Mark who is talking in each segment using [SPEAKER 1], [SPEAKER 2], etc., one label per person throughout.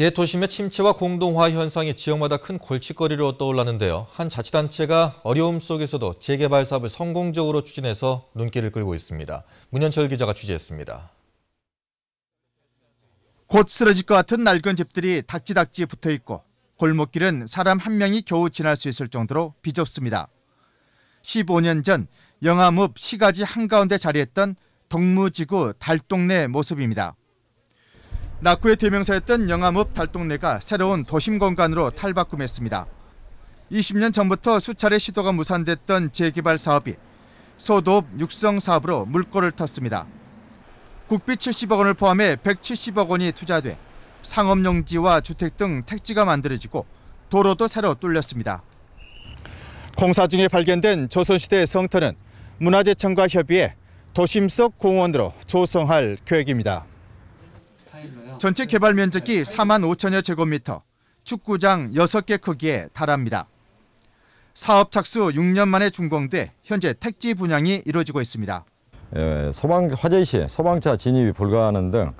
[SPEAKER 1] 옛 도심의 침체와 공동화 현상이 지역마다 큰 골칫거리로 떠올랐는데요. 한 자치단체가 어려움 속에서도 재개발 사업을 성공적으로 추진해서 눈길을 끌고 있습니다. 문현철 기자가 취재했습니다. 곧 쓰러질 것 같은 낡은 집들이 닥지닥지 붙어 있고 골목길은 사람 한 명이 겨우 지날 수 있을 정도로 비좁습니다. 15년 전 영암읍 시가지 한가운데 자리했던 동무지구 달동네 모습입니다. 낙후의 대명사였던 영암읍 달동네가 새로운 도심공간으로 탈바꿈했습니다. 20년 전부터 수차례 시도가 무산됐던 재개발 사업이 소도읍 육성 사업으로 물꼬를 텄습니다. 국비 70억 원을 포함해 170억 원이 투자돼 상업용지와 주택 등 택지가 만들어지고 도로도 새로 뚫렸습니다. 공사 중에 발견된 조선시대 성터는 문화재청과 협의해 도심 속 공원으로 조성할 계획입니다. 전체 네. 개발 면적이 4만 5천여 제곱미터, 축구장 6개 크기에 달합니다. 사업 착수 6년 만에 준공돼 현재 택지 분양이 이루어지고 있습니다.
[SPEAKER 2] 예, 소방 화재 시 소방차 진입이 불가하는 등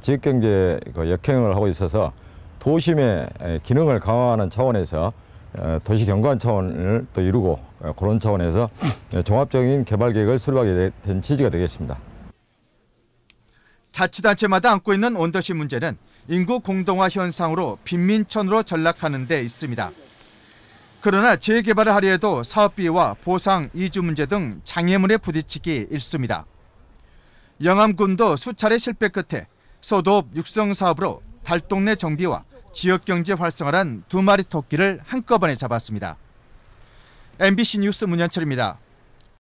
[SPEAKER 2] 지역 경제 그 역행을 하고 있어서 도심의 기능을 강화하는 차원에서 어, 도시 경관 차원을 또 이루고 어, 그런 차원에서 어, 종합적인 개발 계획을 수립하게 된 취지가 되겠습니다.
[SPEAKER 1] 자치단체마다 안고 있는 온도시 문제는 인구 공동화 현상으로 빈민촌으로 전락하는 데 있습니다. 그러나 재개발을 하려 해도 사업비와 보상, 이주 문제 등 장애물에 부딪히기 일쑤입니다. 영암군도 수차례 실패 끝에 서도읍 육성 사업으로 달동네 정비와 지역경제 활성화란 두 마리 토끼를 한꺼번에 잡았습니다. MBC 뉴스 문현철입니다.